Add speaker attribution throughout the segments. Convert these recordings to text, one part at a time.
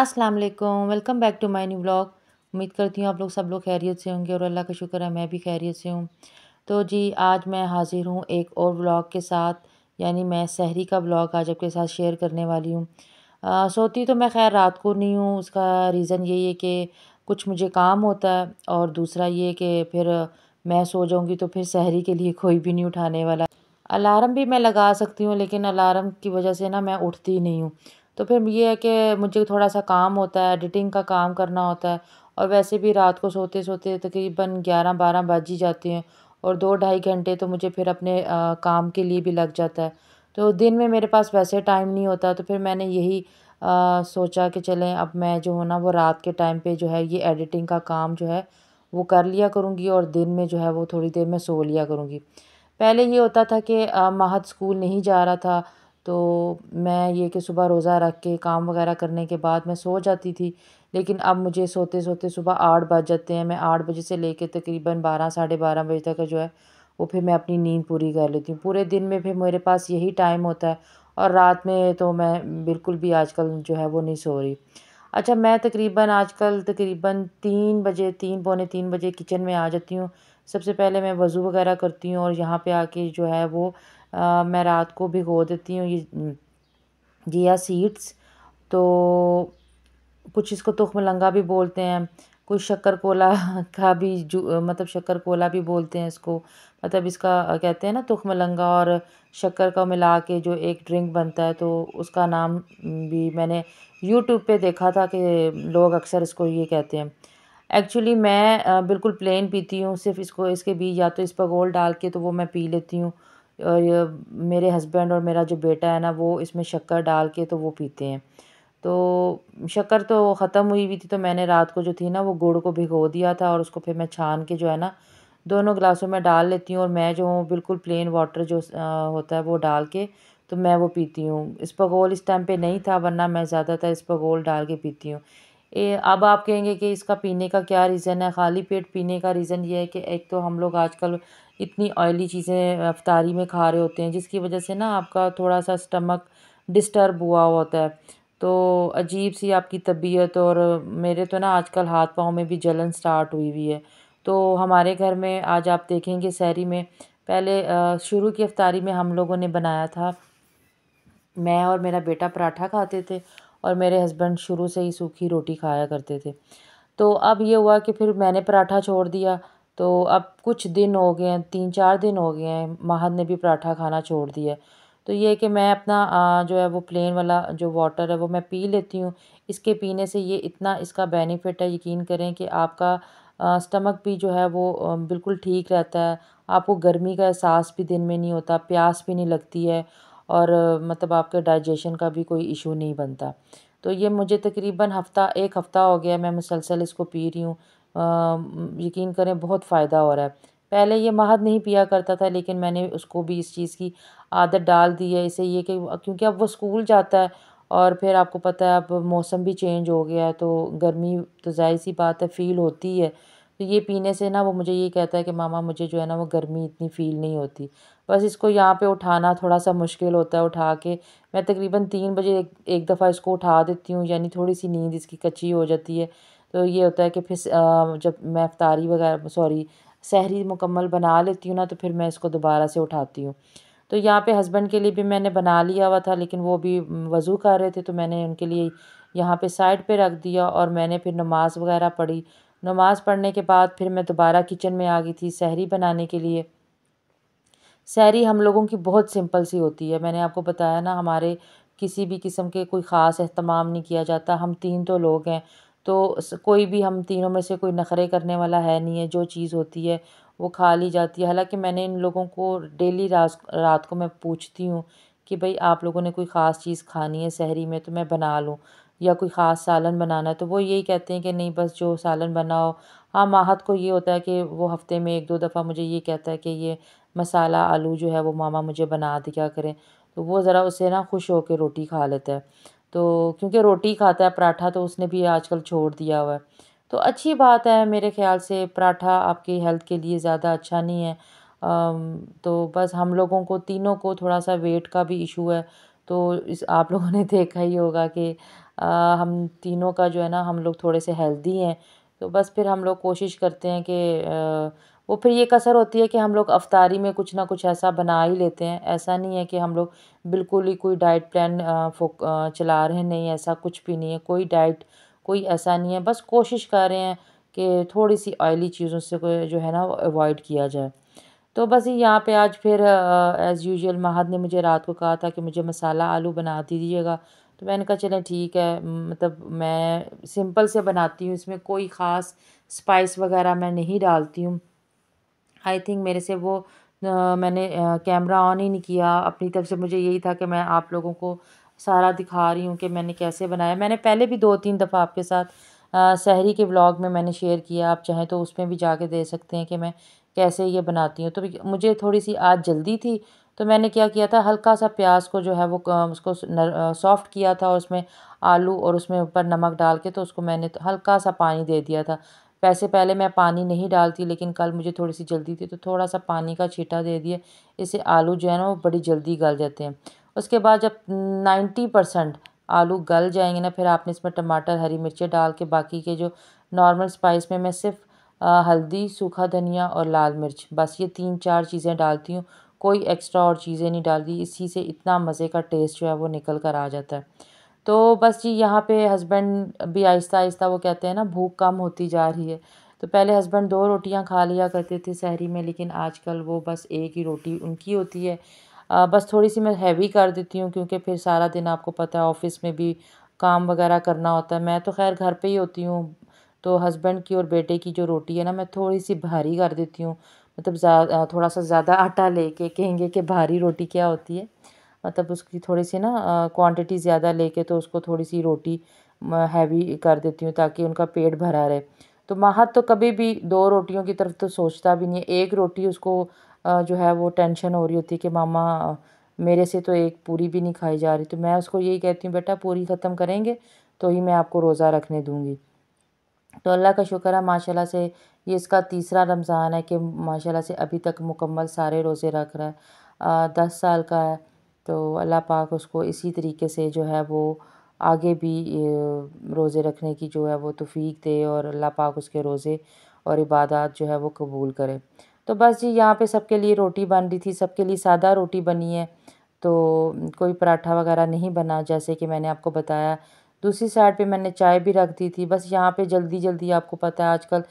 Speaker 1: अस्सलाम वालेकुम welcome back to my new blog उम्मीद करती हूँ आप लोग सब लोग खैरियत से होंगे और अल्लाह का शुक्र है मैं भी खैरियत से हूँ तो जी आज मैं हाज़िर हूँ एक और ब्लॉग के साथ यानी मैं सहरी का ब्लॉग आज आपके साथ शेयर करने वाली हूँ सोती तो मैं खैर रात को नहीं हूँ उसका रीज़न यही है कि कुछ मुझे काम होता है और दूसरा ये कि फिर मैं सो जाऊँगी तो फिर सहरी के लिए कोई भी नहीं उठाने वाला अलार्म भी मैं लगा सकती हूँ लेकिन अलार्म की वजह से ना मैं उठती नहीं हूँ तो फिर ये है कि मुझे थोड़ा सा काम होता है एडिटिंग का काम करना होता है और वैसे भी रात को सोते सोते तकरीबन ग्यारह बारह बज ही जाते हैं और दो ढाई घंटे तो मुझे फिर अपने आ, काम के लिए भी लग जाता है तो दिन में मेरे पास वैसे टाइम नहीं होता तो फिर मैंने यही आ, सोचा कि चलें अब मैं जो हूँ ना वो रात के टाइम पे जो है ये एडिटिंग का काम जो है वो कर लिया करूँगी और दिन में जो है वो थोड़ी देर में सो लिया करूँगी पहले ये होता था कि महद स्कूल नहीं जा रहा था तो मैं ये कि सुबह रोज़ा रख के काम वगैरह करने के बाद मैं सो जाती थी लेकिन अब मुझे सोते सोते सुबह आठ बज जाते हैं मैं आठ बजे से लेके तकरीबन बारह साढ़े बारह बजे तक जो है वो फिर मैं अपनी नींद पूरी कर लेती हूँ पूरे दिन में फिर मेरे पास यही टाइम होता है और रात में तो मैं बिल्कुल भी आजकल जो है वो नहीं सो रही अच्छा मैं तकरीबन आजकल तकरीबन तीन बजे तीन पौने तीन बजे किचन में आ जाती हूँ सबसे पहले मैं वज़ू वगैरह करती हूँ और यहाँ पे आके जो है वो मैं रात को भिगो देती हूँ ये जिया सीड्स तो कुछ इसको तुख मलंगा भी बोलते हैं कुछ शक्कर कोला का भी जो मतलब शक्कर कोला भी बोलते हैं इसको मतलब इसका कहते हैं ना तुख मलंगा और शक्कर का मिला के जो एक ड्रिंक बनता है तो उसका नाम भी मैंने यूट्यूब पे देखा था कि लोग अक्सर इसको ये कहते हैं एक्चुअली मैं बिल्कुल प्लेन पीती हूँ सिर्फ इसको इसके बीज या तो इस पर गोल डाल के तो वो मैं पी लेती हूँ और मेरे हस्बैंड और मेरा जो बेटा है ना वो इसमें शक्कर डाल के तो वो पीते हैं तो शक्कर तो ख़त्म हुई हुई थी तो मैंने रात को जो थी ना वो गुड़ को भिगो दिया था और उसको फिर मैं छान के जो है ना दोनों गिलासों में डाल लेती हूँ और मैं जो हूँ बिल्कुल प्लेन वाटर जो होता है वो डाल के तो मैं वो पीती हूँ इसबगोल इस टाइम पे नहीं था वरना मैं ज़्यादातर इसबगोल डाल के पीती हूँ अब आप कहेंगे कि इसका पीने का क्या रीज़न है खाली पेट पीने का रीज़न ये है कि एक तो हम लोग आजकल इतनी ऑयली चीज़ें अफ़तारी में खा रहे होते हैं जिसकी वजह से ना आपका थोड़ा सा स्टमक डिस्टर्ब हुआ होता है तो अजीब सी आपकी तबीयत और मेरे तो ना आजकल हाथ पाँव में भी जलन स्टार्ट हुई हुई है तो हमारे घर में आज आप देखेंगे सहरी में पहले शुरू की अफ्तारी में हम लोगों ने बनाया था मैं और मेरा बेटा पराठा खाते थे और मेरे हस्बैंड शुरू से ही सूखी रोटी खाया करते थे तो अब ये हुआ कि फिर मैंने पराठा छोड़ दिया तो अब कुछ दिन हो गए हैं तीन चार दिन हो गए हैं माहद ने भी पराठा खाना छोड़ दिया तो ये कि मैं अपना जो है वो प्लेन वाला जो वाटर है वो मैं पी लेती हूँ इसके पीने से ये इतना इसका बेनिफिट है यकीन करें कि आपका स्टमक भी जो है वो बिल्कुल ठीक रहता है आपको गर्मी का एहसास भी दिन में नहीं होता प्यास भी नहीं लगती है और मतलब आपके डाइजेशन का भी कोई इशू नहीं बनता तो ये मुझे तकरीबन हफ़्ता एक हफ़्ता हो गया मैं मुसलसल इसको पी रही हूँ यकीन करें बहुत फ़ायदा हो रहा है पहले ये महद नहीं पिया करता था लेकिन मैंने उसको भी इस चीज़ की आदत डाल दी है इसे ये कि क्योंकि अब वो स्कूल जाता है और फिर आपको पता है अब मौसम भी चेंज हो गया है तो गर्मी तो ज़ाहिर सी बात है फ़ील होती है तो ये पीने से ना वो मुझे ये कहता है कि मामा मुझे जो है ना वो गर्मी इतनी फ़ील नहीं होती बस इसको यहाँ पे उठाना थोड़ा सा मुश्किल होता है उठा के मैं तकरीबन तीन बजे एक, एक दफ़ा इसको उठा देती हूँ यानी थोड़ी सी नींद इसकी कच्ची हो जाती है तो ये होता है कि फिर जब मैं अफ्तारी वगैरह सॉरी सहरी मुकम्मल बना लेती हूँ ना तो फिर मैं इसको दोबारा से उठाती हूँ तो यहाँ पे हस्बैंड के लिए भी मैंने बना लिया हुआ था लेकिन वो भी वज़ू कर रहे थे तो मैंने उनके लिए यहाँ पे साइड पे रख दिया और मैंने फिर नमाज़ वगैरह पढ़ी नमाज़ पढ़ने के बाद फिर मैं दोबारा किचन में आ गई थी सहरी बनाने के लिए सहरी हम लोगों की बहुत सिंपल सी होती है मैंने आपको बताया ना हमारे किसी भी किस्म के कोई ख़ास अहतमाम नहीं किया जाता हम तीन तो लोग हैं तो कोई भी हम तीनों में से कोई नखरे करने वाला है नहीं है जो चीज़ होती है वो खा ली जाती है हालांकि मैंने इन लोगों को डेली रात रात को मैं पूछती हूँ कि भाई आप लोगों ने कोई ख़ास चीज़ खानी है शहरी में तो मैं बना लूँ या कोई ख़ास सालन बनाना है तो वो यही कहते हैं कि नहीं बस जो सालन बनाओ हाँ माहत को ये होता है कि वो हफ़्ते में एक दो दफ़ा मुझे ये कहता है कि ये मसाला आलू जो है वो मामा मुझे बना दिया करें तो वो ज़रा उसे ना खुश होकर रोटी खा लेता है तो क्योंकि रोटी खाता है पराठा तो उसने भी आजकल छोड़ दिया हुआ है तो अच्छी बात है मेरे ख्याल से पराठा आपकी हेल्थ के लिए ज़्यादा अच्छा नहीं है तो बस हम लोगों को तीनों को थोड़ा सा वेट का भी इशू है तो इस आप लोगों ने देखा ही होगा कि आ, हम तीनों का जो है ना हम लोग थोड़े से हेल्दी हैं तो बस फिर हम लोग कोशिश करते हैं कि वो फिर ये कसर होती है कि हम लोग अफ्तारी में कुछ ना कुछ ऐसा बना ही लेते हैं ऐसा नहीं है कि हम लोग बिल्कुल ही कोई डाइट प्लान चला रहे हैं नहीं ऐसा कुछ भी नहीं है कोई डाइट कोई ऐसा नहीं है बस कोशिश कर रहे हैं कि थोड़ी सी ऑयली चीज़ों से जो है ना अवॉइड किया जाए तो बस यहाँ पे आज फिर एज़ यूजुअल महद ने मुझे रात को कहा था कि मुझे मसाला आलू बना दीजिएगा तो मैंने कहा चलें ठीक है मतलब मैं सिंपल से बनाती हूँ इसमें कोई ख़ास स्पाइस वगैरह मैं नहीं डालती हूँ आई थिंक मेरे से वो मैंने कैमरा ऑन ही नहीं किया अपनी तरफ से मुझे यही था कि मैं आप लोगों को सारा दिखा रही हूँ कि मैंने कैसे बनाया मैंने पहले भी दो तीन दफ़ा आपके साथ शहरी के ब्लॉग में मैंने शेयर किया आप चाहें तो उसमें भी जाके दे सकते हैं कि मैं कैसे ये बनाती हूँ तो मुझे थोड़ी सी आज जल्दी थी तो मैंने क्या किया था हल्का सा प्याज को जो है वो उसको सॉफ़्ट किया था और उसमें आलू और उसमें ऊपर नमक डाल के तो उसको मैंने हल्का सा पानी दे दिया था वैसे पहले मैं पानी नहीं डालती लेकिन कल मुझे थोड़ी सी जल्दी थी तो थोड़ा सा पानी का छीटा दे दिए इससे आलू जो है ना वो बड़ी जल्दी गल जाते हैं उसके बाद जब नाइन्टी परसेंट आलू गल जाएंगे ना फिर आपने इसमें टमाटर हरी मिर्चें डाल के बाकी के जो नॉर्मल स्पाइस में मैं सिर्फ हल्दी सूखा धनिया और लाल मिर्च बस ये तीन चार चीज़ें डालती हूँ कोई एक्स्ट्रा और चीज़ें नहीं डालती इसी से इतना मज़े का टेस्ट जो है वो निकल कर आ जाता है तो बस जी यहाँ पे हस्बैंड भी आहिस्ता आहिस्ता वो कहते हैं ना भूख कम होती जा रही है तो पहले हस्बैंड दो रोटियाँ खा लिया करते थे शहरी में लेकिन आजकल वो बस एक ही रोटी उनकी होती है आ, बस थोड़ी सी मैं हैवी कर देती हूँ क्योंकि फिर सारा दिन आपको पता है ऑफिस में भी काम वगैरह करना होता है मैं तो खैर घर पे ही होती हूँ तो हस्बैंड की और बेटे की जो रोटी है ना मैं थोड़ी सी भारी कर देती हूँ मतलब थोड़ा सा ज़्यादा आटा लेके कहेंगे कि भारी रोटी क्या होती है मतलब उसकी थोड़ी सी ना क्वांटिटी ज़्यादा लेके तो उसको थोड़ी सी रोटी हैवी कर देती हूँ ताकि उनका पेट भरा रहे तो माहत तो कभी भी दो रोटियों की तरफ तो सोचता भी नहीं है एक रोटी उसको जो है वो टेंशन हो रही होती है कि मामा मेरे से तो एक पूरी भी नहीं खाई जा रही तो मैं उसको यही कहती हूँ बेटा पूरी ख़त्म करेंगे तो ही मैं आपको रोज़ा रखने दूँगी तो अल्लाह का शुक्र है माशाल्लाह से ये इसका तीसरा रमज़ान है कि माशाल्लाह से अभी तक मुकम्मल सारे रोज़े रख रहा है आ, दस साल का है तो अल्लाह पाक उसको इसी तरीके से जो है वो आगे भी रोज़े रखने की जो है वो तफीक दे और अल्लाह पाक उसके रोज़े और इबादत जो है वो कबूल करे तो बस जी यहाँ पे सबके लिए रोटी बन रही थी सबके लिए सादा रोटी बनी है तो कोई पराठा वगैरह नहीं बना जैसे कि मैंने आपको बताया दूसरी साइड पे मैंने चाय भी रख दी थी बस यहाँ पे जल्दी जल्दी आपको पता है आजकल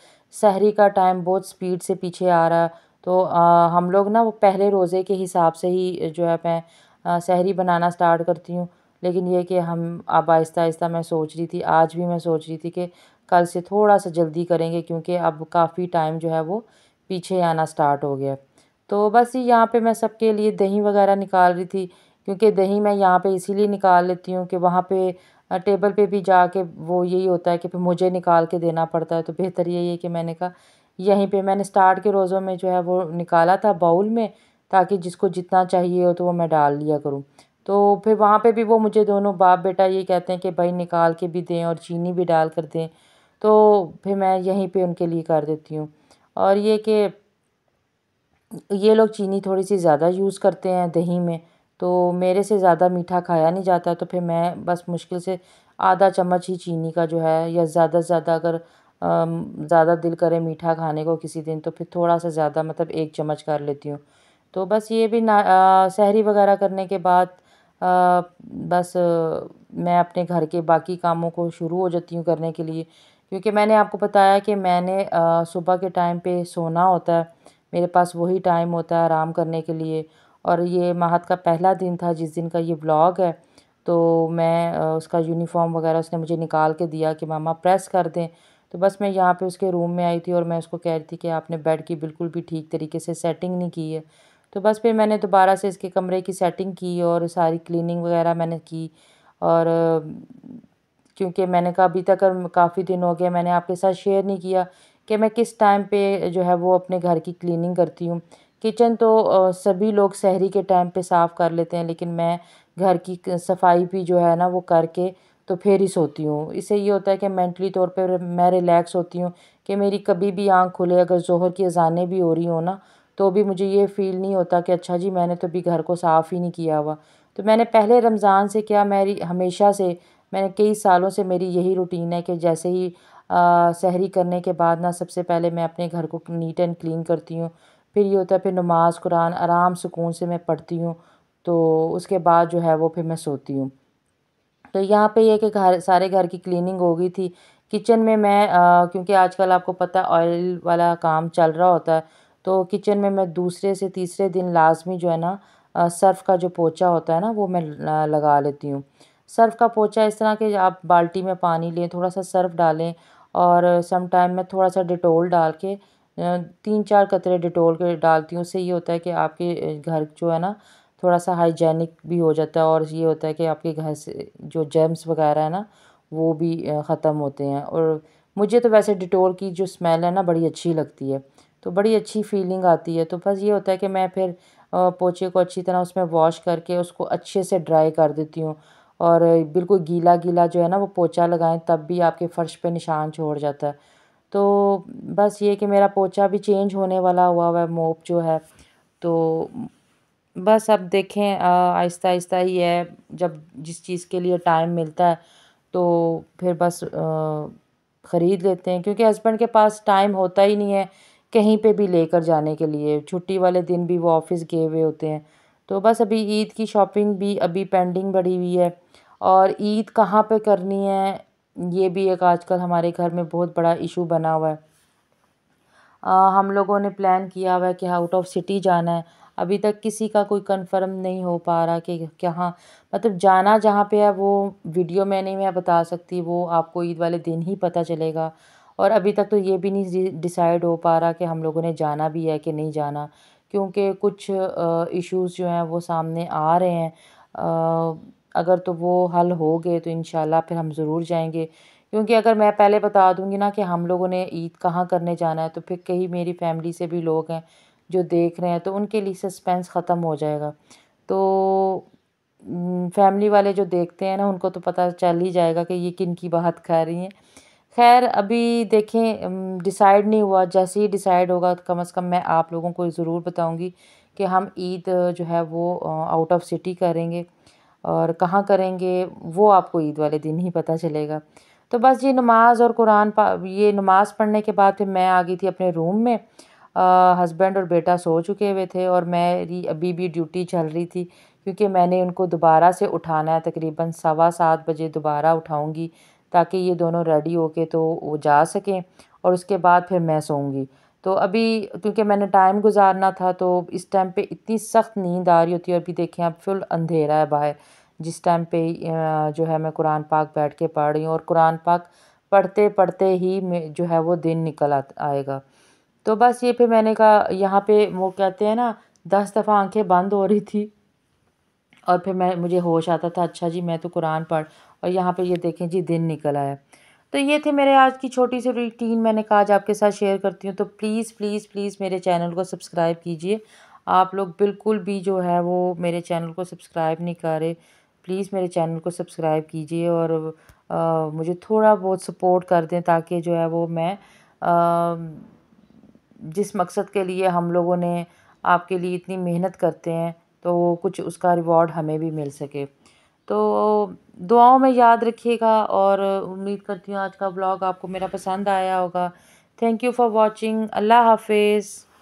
Speaker 1: शहरी का टाइम बहुत स्पीड से पीछे आ रहा है तो आ, हम लोग ना वो पहले रोज़े के हिसाब से ही जो है मैं शहरी बनाना स्टार्ट करती हूँ लेकिन ये कि हम अब आहिस्ता आहिस्ता मैं सोच रही थी आज भी मैं सोच रही थी कि कल से थोड़ा सा जल्दी करेंगे क्योंकि अब काफ़ी टाइम जो है वो पीछे आना स्टार्ट हो गया तो बस यहाँ पे मैं सबके लिए दही वगैरह निकाल रही थी क्योंकि दही मैं यहाँ पे इसीलिए निकाल लेती हूँ कि वहाँ पे टेबल पे भी जाके वो यही होता है कि फिर मुझे निकाल के देना पड़ता है तो बेहतर यही है कि मैंने कहा यहीं पे मैंने स्टार्ट के रोज़ों में जो है वो निकाला था बाउल में ताकि जिसको जितना चाहिए हो तो वो मैं डाल लिया करूँ तो फिर वहाँ पे भी वो मुझे दोनों बाप बेटा ये कहते हैं कि भाई निकाल के भी दें और चीनी भी डाल कर दें तो फिर मैं यहीं पे उनके लिए कर देती हूँ और ये कि ये लोग चीनी थोड़ी सी ज़्यादा यूज़ करते हैं दही में तो मेरे से ज़्यादा मीठा खाया नहीं जाता तो फिर मैं बस मुश्किल से आधा चम्मच ही चीनी का जो है या ज़्यादा से ज़्यादा अगर ज़्यादा दिल करे मीठा खाने को किसी दिन तो फिर थोड़ा सा ज़्यादा मतलब एक चम्मच कर लेती हूँ तो बस ये भी ना सहरी वगैरह करने के बाद बस मैं अपने घर के बाकी कामों को शुरू हो जाती हूँ करने के लिए क्योंकि मैंने आपको बताया कि मैंने सुबह के टाइम पे सोना होता है मेरे पास वही टाइम होता है आराम करने के लिए और ये माहत का पहला दिन था जिस दिन का ये ब्लॉग है तो मैं उसका यूनिफॉर्म वगैरह उसने मुझे निकाल के दिया कि मामा प्रेस कर दें तो बस मैं यहाँ पर उसके रूम में आई थी और मैं उसको कह रही थी कि आपने बेड की बिल्कुल भी ठीक तरीके से सेटिंग नहीं की है तो बस फिर मैंने दोबारा से इसके कमरे की सेटिंग की और सारी क्लीनिंग वगैरह मैंने की और क्योंकि मैंने कहा अभी तक काफ़ी दिन हो गए मैंने आपके साथ शेयर नहीं किया कि मैं किस टाइम पे जो है वो अपने घर की क्लीनिंग करती हूँ किचन तो सभी लोग शहरी के टाइम पे साफ़ कर लेते हैं लेकिन मैं घर की सफाई भी जो है ना वो करके तो फिर ही सोती हूँ इससे ये होता है कि मेंटली तौर पे मैं रिलैक्स होती हूँ कि मेरी कभी भी आँख खुले अगर जोहर की अजानें भी हो रही हो ना तो भी मुझे ये फ़ील नहीं होता कि अच्छा जी मैंने तो अभी घर को साफ़ ही नहीं किया हुआ तो मैंने पहले रमज़ान से क्या मेरी हमेशा से मैंने कई सालों से मेरी यही रूटीन है कि जैसे ही सहरी करने के बाद ना सबसे पहले मैं अपने घर को नीट एंड क्लीन करती हूँ फिर ये होता है फिर नमाज़ कुरान आराम सुकून से मैं पढ़ती हूँ तो उसके बाद जो है वो फिर मैं सोती हूँ तो यहाँ पे ये कि घर सारे घर की क्लीनिंग हो गई थी किचन में मैं क्योंकि आजकल आपको पता ऑयल वाला काम चल रहा होता है तो किचन में मैं दूसरे से तीसरे दिन लाज़मी जो है ना सर्फ़ का जो पोचा होता है ना वो मैं लगा लेती हूँ सर्फ़ का पोचा इस तरह कि आप बाल्टी में पानी लें थोड़ा सा सर्फ़ डालें और समटाइम मैं थोड़ा सा डिटोल डाल के तीन चार कतरे डिटोल के डालती हूँ उससे ये होता है कि आपके घर जो है ना थोड़ा सा हाइजेनिक भी हो जाता है और ये होता है कि आपके घर से जो जर्म्स वगैरह है ना वो भी ख़त्म होते हैं और मुझे तो वैसे डिटोल की जो स्मेल है ना बड़ी अच्छी लगती है तो बड़ी अच्छी फीलिंग आती है तो बस ये होता है कि मैं फिर पोछे को अच्छी तरह उसमें वॉश करके उसको अच्छे से ड्राई कर देती हूँ और बिल्कुल गीला गीला जो है ना वो पोछा लगाएं तब भी आपके फ़र्श पे निशान छोड़ जाता है तो बस ये कि मेरा पोछा भी चेंज होने वाला हुआ हुआ है मोप जो है तो बस अब देखें आहिस्ता आहिस्ता ही है जब जिस चीज़ के लिए टाइम मिलता है तो फिर बस ख़रीद लेते हैं क्योंकि हस्बैंड के पास टाइम होता ही नहीं है कहीं पे भी लेकर जाने के लिए छुट्टी वाले दिन भी वो ऑफ़िस गए हुए होते हैं तो बस अभी ईद की शॉपिंग भी अभी पेंडिंग बढ़ी हुई है और ईद कहाँ पे करनी है ये भी एक आजकल हमारे घर में बहुत बड़ा इशू बना हुआ है आ, हम लोगों ने प्लान किया हुआ है कि आउट ऑफ सिटी जाना है अभी तक किसी का कोई कंफर्म नहीं हो पा रहा कि कहाँ मतलब जाना जहाँ पे है वो वीडियो में नहीं मैं बता सकती वो आपको ईद वाले दिन ही पता चलेगा और अभी तक तो ये भी नहीं डिसाइड हो पा रहा कि हम लोगों ने जाना भी है कि नहीं जाना क्योंकि कुछ इश्यूज़ जो हैं वो सामने आ रहे हैं अगर तो वो हल हो गए तो इन फिर हम ज़रूर जाएंगे क्योंकि अगर मैं पहले बता दूंगी ना कि हम लोगों ने ईद कहाँ करने जाना है तो फिर कहीं मेरी फैमिली से भी लोग हैं जो देख रहे हैं तो उनके लिए सस्पेंस ख़त्म हो जाएगा तो फैमिली वाले जो देखते हैं ना उनको तो पता चल ही जाएगा कि ये किन की बात कर रही हैं खैर अभी देखें डिसाइड नहीं हुआ जैसे ही डिसाइड होगा कम से कम मैं आप लोगों को ज़रूर बताऊंगी कि हम ईद जो है वो आउट ऑफ सिटी करेंगे और कहाँ करेंगे वो आपको ईद वाले दिन ही पता चलेगा तो बस ये नमाज़ और कुरान ये नमाज़ पढ़ने के बाद फिर मैं आ गई थी अपने रूम में हस्बैंड और बेटा सो चुके हुए थे और मेरी अभी भी ड्यूटी चल रही थी क्योंकि मैंने उनको दोबारा से उठाना है तकरीबन सवा सात बजे दोबारा उठाऊंगी ताकि ये दोनों रेडी हो के तो वो जा सकें और उसके बाद फिर मैं सोऊंगी तो अभी क्योंकि मैंने टाइम गुजारना था तो इस टाइम पे इतनी सख्त नींद आ रही होती है अभी देखें अब फुल अंधेरा है बाहर जिस टाइम पे जो है मैं कुरान पाक बैठ के पढ़ रही हूँ और कुरान पाक पढ़ते पढ़ते ही जो है वो दिन निकल आएगा तो बस ये फिर मैंने कहा यहाँ पे वो कहते हैं ना दस दफ़ा आंखें बंद हो रही थी और फिर मैं मुझे होश आता था अच्छा जी मैं तो कुरान पढ़ और यहाँ पे ये देखें जी दिन निकल आया तो ये थे मेरे आज की छोटी सी रूटीन मैंने कहा आज आपके साथ शेयर करती हूँ तो प्लीज़ प्लीज़ प्लीज़ मेरे चैनल को सब्सक्राइब कीजिए आप लोग बिल्कुल भी जो है वो मेरे चैनल को सब्सक्राइब नहीं करे प्लीज़ मेरे चैनल को सब्सक्राइब कीजिए और आ, मुझे थोड़ा बहुत सपोर्ट कर दें ताकि जो है वो मैं आ, जिस मकसद के लिए हम लोगों ने आपके लिए इतनी मेहनत करते हैं तो कुछ उसका रिवॉर्ड हमें भी मिल सके तो दुआओं में याद रखिएगा और उम्मीद करती हूँ आज का ब्लॉग आपको मेरा पसंद आया होगा थैंक यू फॉर वॉचिंग अल्लाह हाफ़िज़